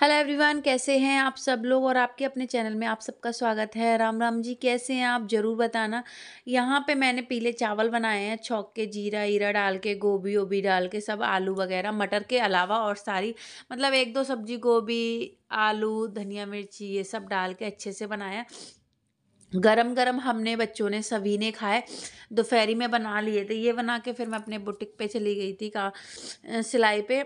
Hello everyone कैसे हैं आप सब लोग और आपके अपने चैनल में आप सबका स्वागत है राम राम जी कैसे हैं आप ज़रूर बताना यहाँ पे मैंने पीले चावल बनाए हैं छौक के जीरा ईरा डाल के गोभी ओभी डाल के सब आलू वगैरह मटर के अलावा और सारी मतलब एक दो सब्जी गोभी आलू धनिया मिर्ची ये सब डाल के अच्छे से बनाया गरम गरम हमने बच्चों ने सभी ने खाए दोपहरी में बना लिए थे ये बना के फिर मैं अपने बुटीक पे चली गई थी का सिलाई पे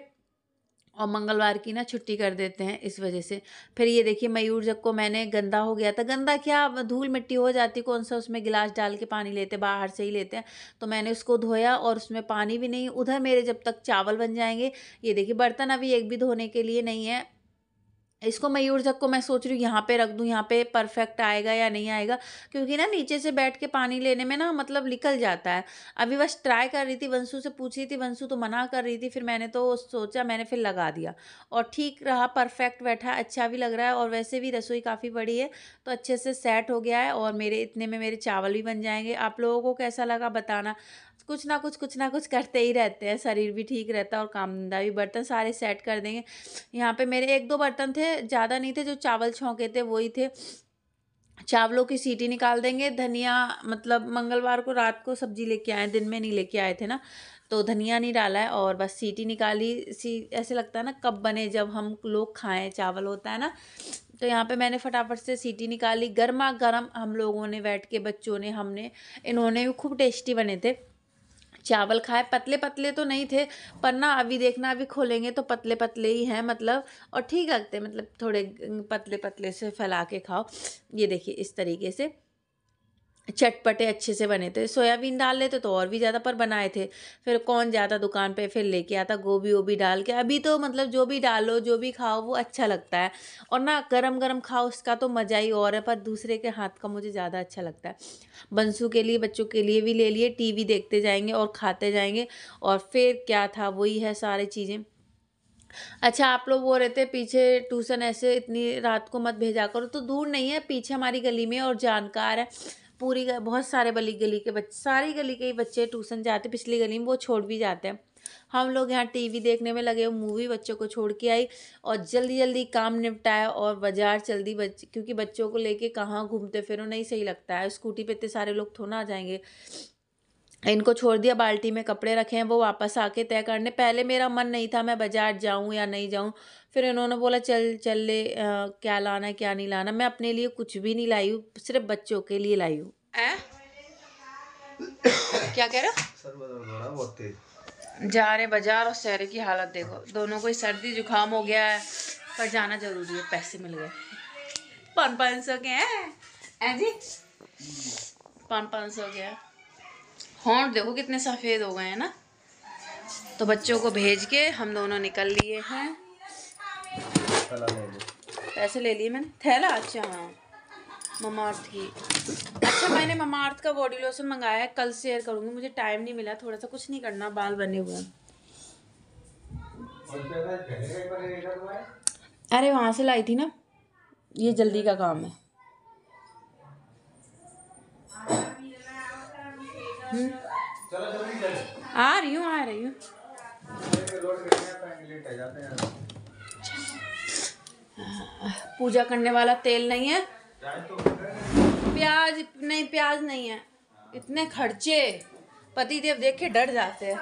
और मंगलवार की ना छुट्टी कर देते हैं इस वजह से फिर ये देखिए मयूर जब को मैंने गंदा हो गया था गंदा क्या धूल मिट्टी हो जाती कौन सा उसमें गिलास डाल के पानी लेते बाहर से ही लेते हैं तो मैंने उसको धोया और उसमें पानी भी नहीं उधर मेरे जब तक चावल बन जाएंगे ये देखिए बर्तन अभी एक भी धोने के लिए नहीं है इसको मयूर जग को मैं सोच रही हूँ यहाँ पे रख दूँ यहाँ पे परफेक्ट आएगा या नहीं आएगा क्योंकि ना नीचे से बैठ के पानी लेने में ना मतलब निकल जाता है अभी बस ट्राई कर रही थी वंशु से पूछ रही थी वंशु तो मना कर रही थी फिर मैंने तो सोचा मैंने फिर लगा दिया और ठीक रहा परफेक्ट बैठा अच्छा भी लग रहा है और वैसे भी रसोई काफ़ी बड़ी है तो अच्छे से सेट हो गया है और मेरे इतने में मेरे चावल भी बन जाएंगे आप लोगों को कैसा लगा बताना कुछ ना कुछ कुछ ना कुछ करते ही रहते हैं शरीर भी ठीक रहता है और काम धंधा भी बर्तन सारे सेट कर देंगे यहाँ पे मेरे एक दो बर्तन थे ज़्यादा नहीं थे जो चावल छौके थे वही थे चावलों की सीटी निकाल देंगे धनिया मतलब मंगलवार को रात को सब्जी लेके आए दिन में नहीं लेके आए थे ना तो धनिया नहीं डाला है और बस सीटी निकाली सी ऐसे लगता है ना कब बने जब हम लोग खाएं चावल होता है ना तो यहाँ पे मैंने फटाफट से सीटी निकाली गर्मा गर्म हम लोगों ने बैठ के बच्चों ने हमने इन्होंने भी खूब टेस्टी बने थे चावल खाए पतले पतले तो नहीं थे पर ना अभी देखना अभी खोलेंगे तो पतले पतले ही हैं मतलब और ठीक लगते मतलब थोड़े पतले पतले से फैला के खाओ ये देखिए इस तरीके से चटपटे अच्छे से बने थे सोयाबीन डाल लेते तो और भी ज़्यादा पर बनाए थे फिर कौन जाता दुकान पे फिर लेके आता गोभी वोभी डाल के अभी तो मतलब जो भी डालो जो भी खाओ वो अच्छा लगता है और ना गरम गरम खाओ उसका तो मज़ा ही और है पर दूसरे के हाथ का मुझे ज़्यादा अच्छा लगता है बंसू के लिए बच्चों के लिए भी ले लिए टी देखते जाएंगे और खाते जाएंगे और फिर क्या था वही है सारी चीज़ें अच्छा आप लोग वो रहते पीछे ट्यूशन ऐसे इतनी रात को मत भेजा करो तो दूर नहीं है पीछे हमारी गली में और जानकार है पूरी बहुत सारे बली गली के बच्चे सारी गली के ही बच्चे ट्यूसन जाते पिछली गली में वो छोड़ भी जाते हैं हम लोग यहाँ टीवी देखने में लगे मूवी बच्चों को छोड़ के आई और जल्दी जल्दी काम निपटाया और बाजार चल दी बच क्योंकि बच्चों को लेके कहाँ घूमते फिरो नहीं सही लगता है स्कूटी पे इतने सारे लोग थोड़ा आ जाएंगे इनको छोड़ दिया बाल्टी में कपड़े रखे हैं वो वापस आके तय करने पहले मेरा मन नहीं था मैं बाज़ार जाऊं या नहीं जाऊं फिर इन्होंने बोला चल चल ले आ, क्या लाना क्या नहीं लाना मैं अपने लिए कुछ भी नहीं लाई हूँ सिर्फ बच्चों के लिए लाई हूँ क्या कह रहा जा रहे बाजार और शहर की हालत देखो दोनों को सर्दी जुकाम हो गया है पर जाना जरूरी है पैसे मिल गए पाँच पाँच सौ के हैं जी पाँच पाँच सौ के हैं होंठ देखो कितने सफ़ेद हो गए हैं ना तो बच्चों को भेज के हम दोनों निकल लिए हैं पैसे ले लिए मैंने थैला अच्छा हाँ ममार्थ की अच्छा मैंने ममार्थ का बॉडी लोशन मंगाया है कल शेयर करूँगी मुझे टाइम नहीं मिला थोड़ा सा कुछ नहीं करना बाल बने हुए अरे वहाँ से लाई थी ना ये जल्दी का काम है हम्म। आ रही हूँ आ रही हूँ पूजा करने वाला तेल नहीं है प्याज नहीं प्याज नहीं है इतने खर्चे पति देव देख के डर जाते हैं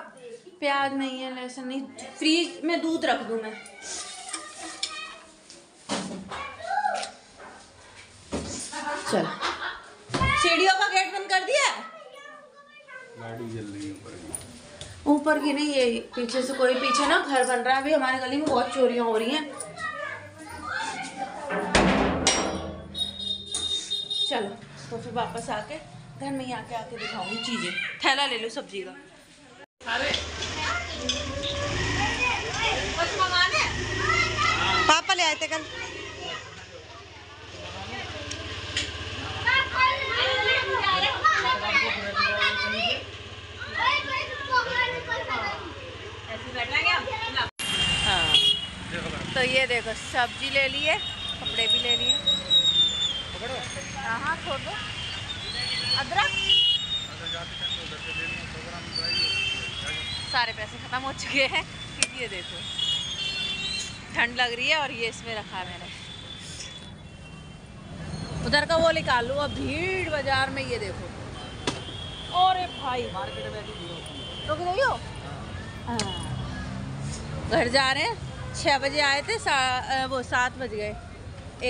प्याज नहीं है लहसुन नहीं फ्रीज में दूध रख दूँ मैं चलो सीढ़ियों का गेट बंद कर दिया ऊपर की नहीं ये पीछे से कोई पीछे ना घर बन रहा है अभी हमारे गली में बहुत चोरियाँ हो रही हैं चलो तो फिर वापस आके घर में ही आके आके दिखाऊंगी चीज़ें थैला ले लो सब्जी का पापा ले आए थे कल सब्जी ले लिए कपड़े भी ले लिए हाँ छोड़ हाँ, अदरक सारे पैसे ख़त्म हो चुके हैं फिर ये देखो ठंड लग रही है और ये इसमें रखा है मैंने उधर का वो निकाल लो अब भीड़ बाजार में ये देखो और भाई मार्केट में तो हो हाँ। हाँ। घर जा रहे हैं छः बजे आए थे सा, वो सात बज गए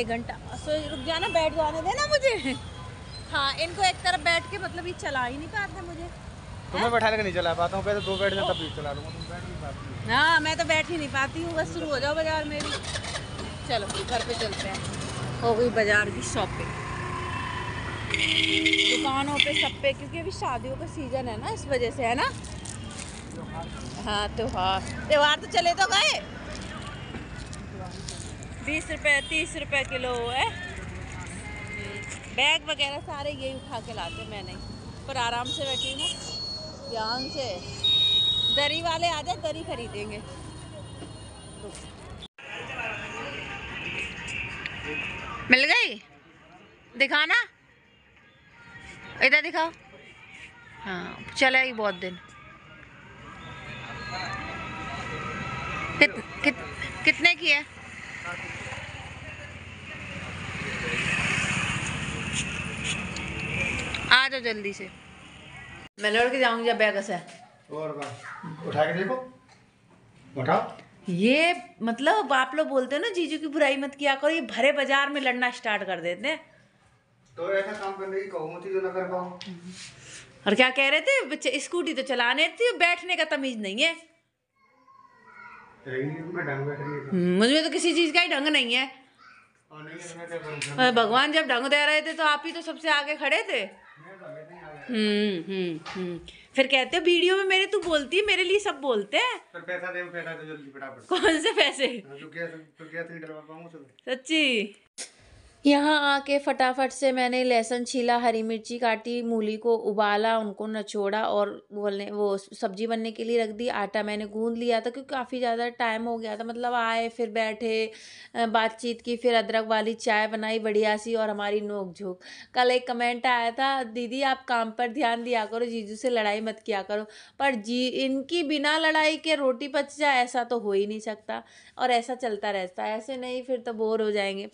एक घंटा सो रुक जाना बैठ जाने देना मुझे हाँ इनको एक तरफ बैठ के मतलब ये चला ही नहीं पाते मुझे तुम्हें बैठा के नहीं चला पाता हूँ पहले दो बैठ जाए तब भी चला लूँगा तुम बैठ नहीं पाती हाँ मैं तो बैठ ही नहीं पाती हूँ बस शुरू हो जाओ बाज़ार मेरी चलो घर पे चलते हैं हो गई बाज़ार की शॉपिंग दुकानों पे सब पे क्योंकि अभी शादियों का सीज़न है ना इस वजह से है ना हाँ त्योहार त्योहार तो चले तो गए बीस रुपए तीस रुपए किलो है बैग वगैरह सारे यही उठा के लाते मैंने पर आराम से बैठी हूँ ध्यान से दरी वाले आ जाए दरी खरीदेंगे मिल गई दिखाना इधर दिखाओ हाँ चलेगी बहुत दिन कित, कित, कितने की है आ जाओ जल्दी से मैं लड़के जाऊंगी जब बैग से और उठा के देखो उठाओ ये मतलब आप लोग बोलते हैं ना जीजू की बुराई मत किया करो ये भरे बाजार में लड़ना स्टार्ट कर देते हैं तो ऐसा काम करने की कहूँ जो तो ना कर पाओ और क्या कह रहे थे बच्चे स्कूटी तो चलाने थी बैठने का तमीज नहीं है तो हम्म, मुझे तो किसी चीज़ का ही ढंग नहीं है भगवान जब ढंग दे रहे थे तो आप ही तो सबसे आगे खड़े थे हम्म, हम्म, हम्म। फिर कहते हो वीडियो में मेरे तू बोलती है मेरे लिए सब बोलते हैं पर पैसा दे पैसा दे जल्दी फटाफट कौन से पैसे तो कैसे तो कैसे डरवा पाऊंगा सच्ची यहाँ आके फटाफट से मैंने लहसुन छीला हरी मिर्ची काटी मूली को उबाला उनको नचोड़ा और बोलने वो सब्जी बनने के लिए रख दी आटा मैंने गूंद लिया था क्योंकि काफ़ी ज़्यादा टाइम हो गया था मतलब आए फिर बैठे बातचीत की फिर अदरक वाली चाय बनाई बढ़िया सी और हमारी नोक झोंक कल एक कमेंट आया था दीदी आप काम पर ध्यान दिया करो जीजू से लड़ाई मत किया करो पर जी इनकी बिना लड़ाई के रोटी पच जाए ऐसा तो हो ही नहीं सकता और ऐसा चलता रहता है ऐसे नहीं फिर तो बोर हो जाएंगे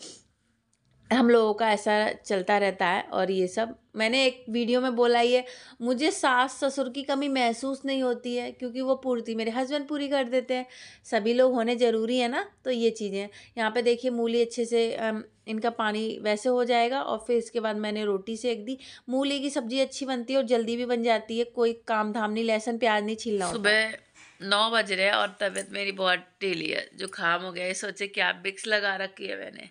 हम लोगों का ऐसा चलता रहता है और ये सब मैंने एक वीडियो में बोला ये मुझे सास ससुर की कमी महसूस नहीं होती है क्योंकि वो पूर्ति मेरे हस्बैंड पूरी कर देते हैं सभी लोग होने ज़रूरी है ना तो ये चीज़ें यहाँ पे देखिए मूली अच्छे से इनका पानी वैसे हो जाएगा और फिर इसके बाद मैंने रोटी सेक दी मूली की सब्ज़ी अच्छी बनती है और जल्दी भी बन जाती है कोई काम धाम नहीं लहसुन प्याज नहीं छीलना सुबह नौ बज रहे हैं और तबीयत मेरी बहुत ढीली है जो खाम हो गया है सोचे कि आप बिक्स लगा रखी है मैंने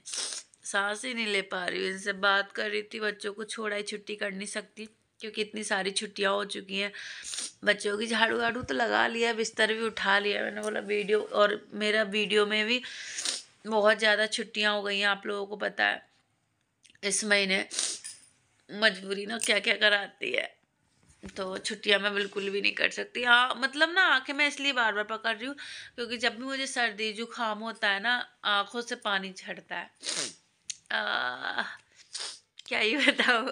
सांस ही नहीं ले पा रही हूँ इनसे बात कर रही थी बच्चों को छोड़ा ही छुट्टी कर नहीं सकती क्योंकि इतनी सारी छुट्टियाँ हो चुकी हैं बच्चों की झाड़ू वाड़ू तो लगा लिया बिस्तर भी उठा लिया मैंने बोला वीडियो और मेरा वीडियो में भी बहुत ज़्यादा छुट्टियाँ हो गई हैं आप लोगों को पता है इस महीने मजबूरी ना क्या क्या कराती है तो छुट्टियाँ मैं बिल्कुल भी नहीं कर सकती हाँ मतलब ना आंखें मैं इसलिए बार बार पकड़ रही हूँ क्योंकि जब भी मुझे सर्दी जुकाम होता है ना आँखों से पानी झड़ता है क्या ही बताओ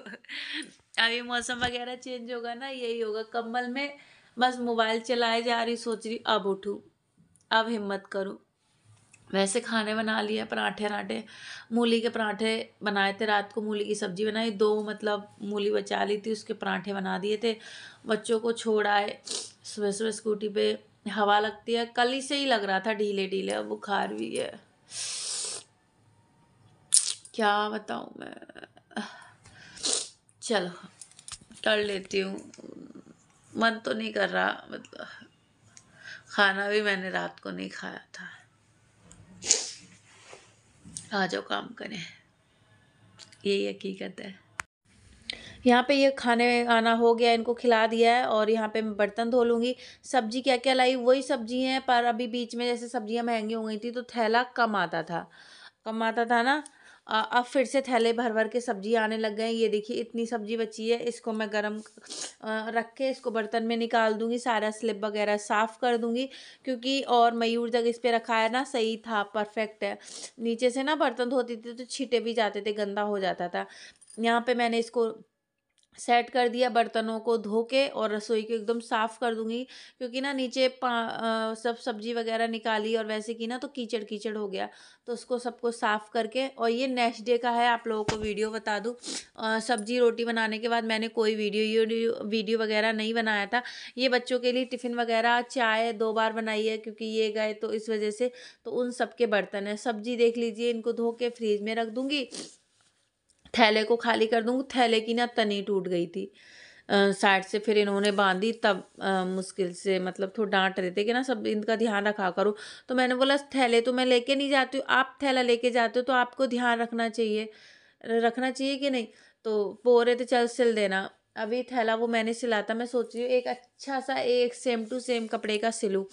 अभी मौसम वगैरह चेंज होगा ना यही होगा कम्बल में बस मोबाइल चलाए जा रही सोच रही अब उठूँ अब हिम्मत करूँ वैसे खाने बना लिए पराठे राठे मूली के पराठे बनाए थे रात को मूली की सब्जी बनाई दो मतलब मूली बचा ली थी उसके पराठे बना दिए थे बच्चों को छोड़ आए सुबह सुबह स्कूटी पे हवा लगती है कल ही से ही लग रहा था ढीले ढीले अब बुखार भी है क्या बताऊँ मैं चलो कर लेती हूँ मन तो नहीं कर रहा मतलब खाना भी मैंने रात को नहीं खाया था आ जाओ काम करें यही हकीकत है यहाँ पे ये खाने आना हो गया इनको खिला दिया है और यहाँ पे मैं बर्तन धो लूँगी सब्जी क्या क्या लाई वही सब्जी हैं पर अभी बीच में जैसे सब्जियाँ महंगी हो गई थी तो थैला कम आता था कम आता था ना अब फिर से थैले भर भर के सब्जी आने लग गए ये देखिए इतनी सब्जी बची है इसको मैं गर्म रख के इसको बर्तन में निकाल दूंगी सारा स्लिप वगैरह साफ़ कर दूँगी क्योंकि और मयूर जब इस पर रखा है ना सही था परफेक्ट है नीचे से ना बर्तन धोती थी तो छीटे भी जाते थे गंदा हो जाता था यहाँ पे मैंने इसको सेट कर दिया बर्तनों को धो के और रसोई को एकदम साफ़ कर दूंगी क्योंकि ना नीचे पा आ, सब सब्जी वगैरह निकाली और वैसे की ना तो कीचड़ कीचड़ हो गया तो उसको सबको साफ़ करके और ये नेक्स्ट डे का है आप लोगों को वीडियो बता दूँ सब्जी रोटी बनाने के बाद मैंने कोई वीडियो वीडियो वगैरह नहीं बनाया था ये बच्चों के लिए टिफ़िन वगैरह चाय दो बार बनाई है क्योंकि ये गए तो इस वजह से तो उन सब के बर्तन है सब्जी देख लीजिए इनको धो के फ्रीज में रख दूँगी थैले को खाली कर दूँ थैले की ना तनी टूट गई थी साइड से फिर इन्होंने बांधी तब आ, मुश्किल से मतलब थोड़ा डांट रहे थे कि ना सब इनका ध्यान रखा करो तो मैंने बोला थैले तो मैं लेके नहीं जाती हूँ आप थैला लेके जाते हो तो आपको ध्यान रखना चाहिए रखना चाहिए कि नहीं तो बोल रहे थे चल सिल देना अभी थैला वो मैंने सिलाता मैं सोच रही हूँ एक अच्छा सा एक सेम टू सेम कपड़े का सिलूँ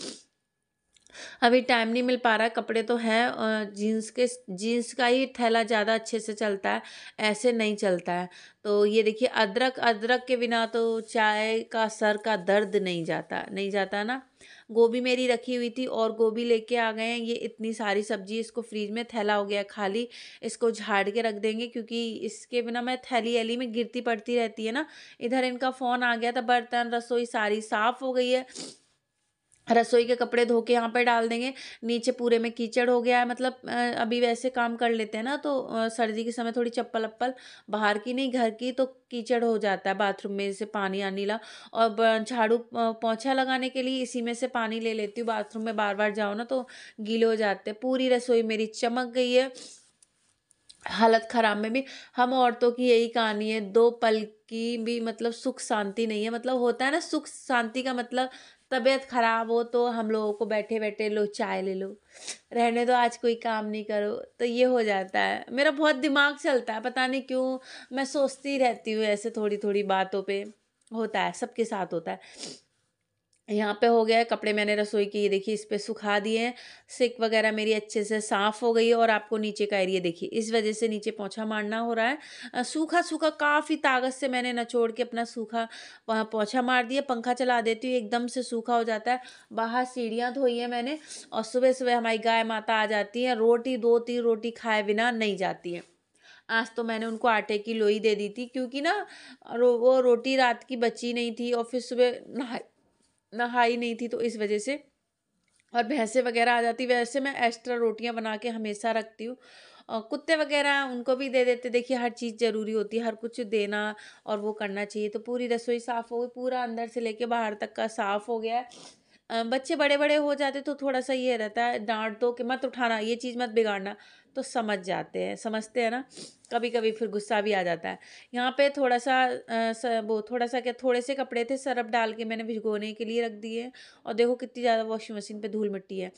अभी टाइम नहीं मिल पा रहा कपड़े तो हैं जीन्स के जीन्स का ही थैला ज़्यादा अच्छे से चलता है ऐसे नहीं चलता है तो ये देखिए अदरक अदरक के बिना तो चाय का सर का दर्द नहीं जाता नहीं जाता ना गोभी मेरी रखी हुई थी और गोभी लेके आ गए हैं ये इतनी सारी सब्जी इसको फ्रीज में थैला हो गया खाली इसको झाड़ के रख देंगे क्योंकि इसके बिना मैं थैली एली में गिरती पड़ती रहती है ना इधर इनका फ़ोन आ गया था बर्तन रसोई सारी साफ़ हो गई है रसोई के कपड़े धो के यहाँ पे डाल देंगे नीचे पूरे में कीचड़ हो गया है मतलब अभी वैसे काम कर लेते हैं ना तो सर्दी के समय थोड़ी चप्पल अप्पल बाहर की नहीं घर की तो कीचड़ हो जाता है बाथरूम में से पानी आने ला और झाड़ू पोछा लगाने के लिए इसी में से पानी ले लेती हूँ बाथरूम में बार बार जाओ ना तो गीले हो जाते हैं पूरी रसोई मेरी चमक गई है हालत ख़राब में भी हम औरतों की यही कहानी है दो पल की भी मतलब सुख शांति नहीं है मतलब होता है ना सुख शांति का मतलब तबीयत ख़राब हो तो हम लोगों को बैठे बैठे लो चाय ले लो रहने दो आज कोई काम नहीं करो तो ये हो जाता है मेरा बहुत दिमाग चलता है पता नहीं क्यों मैं सोचती रहती हूँ ऐसे थोड़ी थोड़ी बातों पर होता है सबके साथ होता है यहाँ पे हो गया है कपड़े मैंने रसोई के ये देखिए इस पर सुखा दिए हैं सिक वगैरह मेरी अच्छे से साफ़ हो गई और आपको नीचे का एरिया देखिए इस वजह से नीचे पोछा मारना हो रहा है सूखा सूखा काफ़ी ताकत से मैंने नचोड़ के अपना सूखा वहाँ पोछा मार दिया पंखा चला देती हूँ एकदम से सूखा हो जाता है बाहर सीढ़ियाँ धोई है मैंने और सुबह सुबह हमारी गाय माता आ जाती हैं रोटी दो तीन रोटी खाए बिना नहीं जाती हैं आज तो मैंने उनको आटे की लोई दे दी थी क्योंकि ना वो रोटी रात की बची नहीं थी और फिर सुबह नहा नहाई नहीं थी तो इस वजह से और भैंसे वगैरह आ जाती वैसे मैं एक्स्ट्रा रोटियां बना के हमेशा रखती हूँ और कुत्ते वगैरह उनको भी दे देते देखिए हर चीज़ ज़रूरी होती है हर कुछ देना और वो करना चाहिए तो पूरी रसोई साफ़ हो गई पूरा अंदर से लेके बाहर तक का साफ़ हो गया है बच्चे बड़े बड़े हो जाते तो थोड़ा सा ये रहता है डांट दो कि मत उठाना ये चीज़ मत बिगाड़ना तो समझ जाते हैं समझते हैं ना कभी कभी फिर गुस्सा भी आ जाता है यहाँ पे थोड़ा सा वो थोड़ा सा क्या थोड़े से कपड़े थे सरफ डाल के मैंने भिगोने के लिए रख दिए और देखो कितनी ज़्यादा वॉशिंग मशीन पे धूल मिट्टी है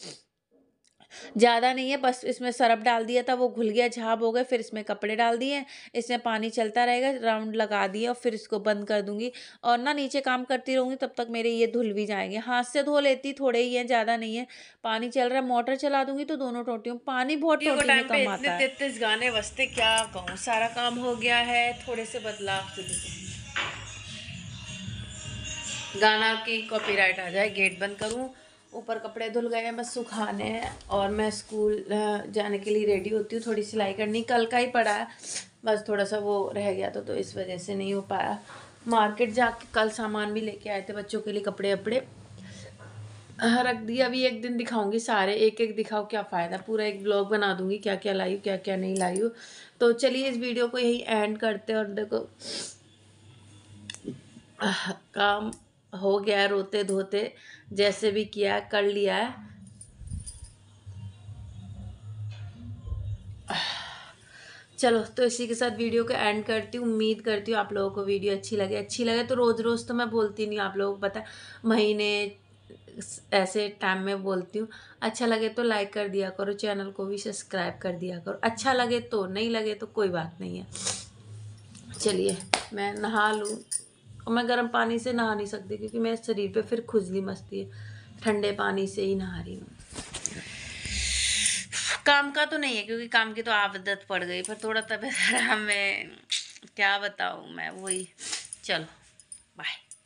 ज़्यादा नहीं है बस इसमें सरप डाल दिया था वो घुल गया झाब हो गए फिर इसमें कपड़े डाल दिए इसमें पानी चलता रहेगा राउंड लगा दिए और फिर इसको बंद कर दूँगी और ना नीचे काम करती रहूँगी तब तक मेरे ये धुल भी जाएंगे हाथ से धो लेती थोड़े ही हैं ज़्यादा नहीं है पानी चल रहा है मोटर चला दूँगी तो दोनों टोटियों पानी बहुत टोटी में कम आता है तेतीस गाने वस्ते क्या कहूँ सारा काम हो गया है थोड़े से बदलाव गाना की कॉपीराइट आ जाए गेट बंद करूँ ऊपर कपड़े धुल गए हैं बस सुखाने हैं और मैं स्कूल जाने के लिए रेडी होती हूँ थोड़ी सिलाई करनी कल का ही पड़ा है बस थोड़ा सा वो रह गया था तो इस वजह से नहीं हो पाया मार्केट जाके कल सामान भी लेके आए थे बच्चों के लिए कपड़े वपड़े रख दिया अभी एक दिन दिखाऊंगी सारे एक एक दिखाओ क्या फ़ायदा पूरा एक ब्लॉग बना दूंगी क्या क्या लाई क्या क्या नहीं लाई तो चलिए इस वीडियो को यही एंड करते हैं और देखो काम हो गया रोते धोते जैसे भी किया कर लिया है चलो तो इसी के साथ वीडियो को एंड करती हूँ उम्मीद करती हूँ आप लोगों को वीडियो अच्छी लगे अच्छी लगे तो रोज़ रोज़ तो मैं बोलती नहीं आप लोगों को पता महीने ऐसे टाइम में बोलती हूँ अच्छा लगे तो लाइक कर दिया करो चैनल को भी सब्सक्राइब कर दिया करो अच्छा लगे तो नहीं लगे तो कोई बात नहीं है चलिए मैं नहा लूँ और मैं गर्म पानी से नहा नहीं सकती क्योंकि मेरे शरीर पे फिर खुजली मस्ती है ठंडे पानी से ही नहा रही हूँ काम का तो नहीं है क्योंकि काम की तो आदत पड़ गई पर थोड़ा तबियत खराब में क्या बताऊँ मैं वही चलो बाय